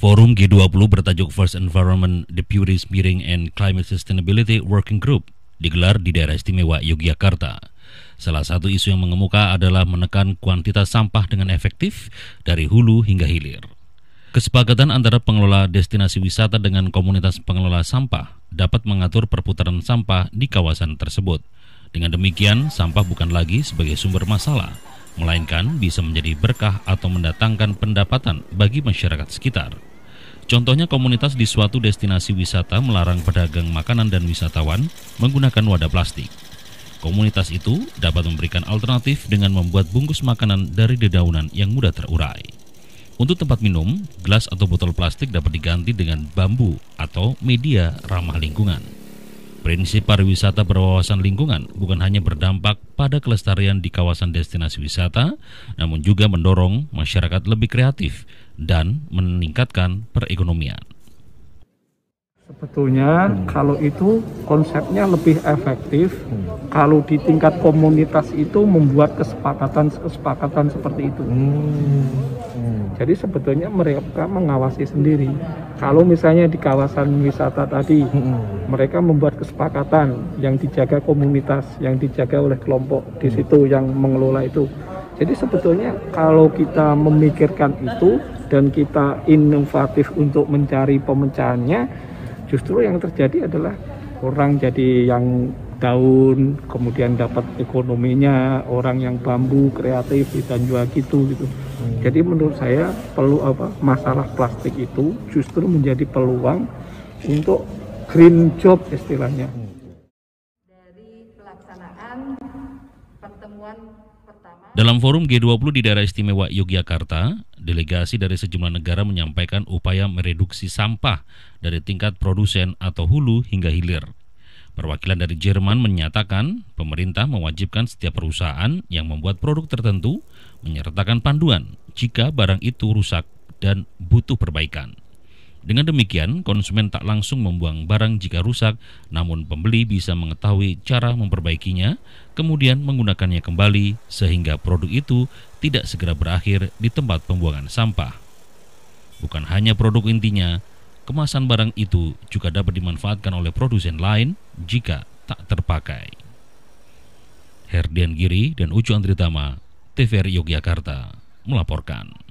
Forum G20 bertajuk First Environment, Purist Meeting and Climate Sustainability Working Group digelar di daerah istimewa Yogyakarta. Salah satu isu yang mengemuka adalah menekan kuantitas sampah dengan efektif dari hulu hingga hilir. Kesepakatan antara pengelola destinasi wisata dengan komunitas pengelola sampah dapat mengatur perputaran sampah di kawasan tersebut. Dengan demikian, sampah bukan lagi sebagai sumber masalah, melainkan bisa menjadi berkah atau mendatangkan pendapatan bagi masyarakat sekitar. Contohnya komunitas di suatu destinasi wisata melarang pedagang makanan dan wisatawan menggunakan wadah plastik. Komunitas itu dapat memberikan alternatif dengan membuat bungkus makanan dari dedaunan yang mudah terurai. Untuk tempat minum, gelas atau botol plastik dapat diganti dengan bambu atau media ramah lingkungan. Prinsip pariwisata berwawasan lingkungan bukan hanya berdampak pada kelestarian di kawasan destinasi wisata, namun juga mendorong masyarakat lebih kreatif dan meningkatkan perekonomian. Sebetulnya hmm. kalau itu konsepnya lebih efektif hmm. kalau di tingkat komunitas itu membuat kesepakatan-kesepakatan seperti itu. Hmm. hmm. Jadi sebetulnya mereka mengawasi sendiri. Kalau misalnya di kawasan wisata tadi mereka membuat kesepakatan yang dijaga komunitas, yang dijaga oleh kelompok di situ yang mengelola itu. Jadi sebetulnya kalau kita memikirkan itu dan kita inovatif untuk mencari pemecahannya Justru yang terjadi adalah orang jadi yang daun, kemudian dapat ekonominya, orang yang bambu, kreatif, dan juga gitu gitu. Hmm. Jadi menurut saya perlu apa masalah plastik itu justru menjadi peluang untuk green job istilahnya. Hmm. Dari pelaksanaan pertemuan pertama dalam forum G20 di daerah istimewa Yogyakarta, Delegasi dari sejumlah negara menyampaikan upaya mereduksi sampah dari tingkat produsen atau hulu hingga hilir. Perwakilan dari Jerman menyatakan pemerintah mewajibkan setiap perusahaan yang membuat produk tertentu menyertakan panduan jika barang itu rusak dan butuh perbaikan. Dengan demikian, konsumen tak langsung membuang barang jika rusak, namun pembeli bisa mengetahui cara memperbaikinya, kemudian menggunakannya kembali sehingga produk itu tidak segera berakhir di tempat pembuangan sampah. Bukan hanya produk intinya, kemasan barang itu juga dapat dimanfaatkan oleh produsen lain jika tak terpakai. Herdian Giri dan Ucu Andritama, TVRI Yogyakarta, melaporkan.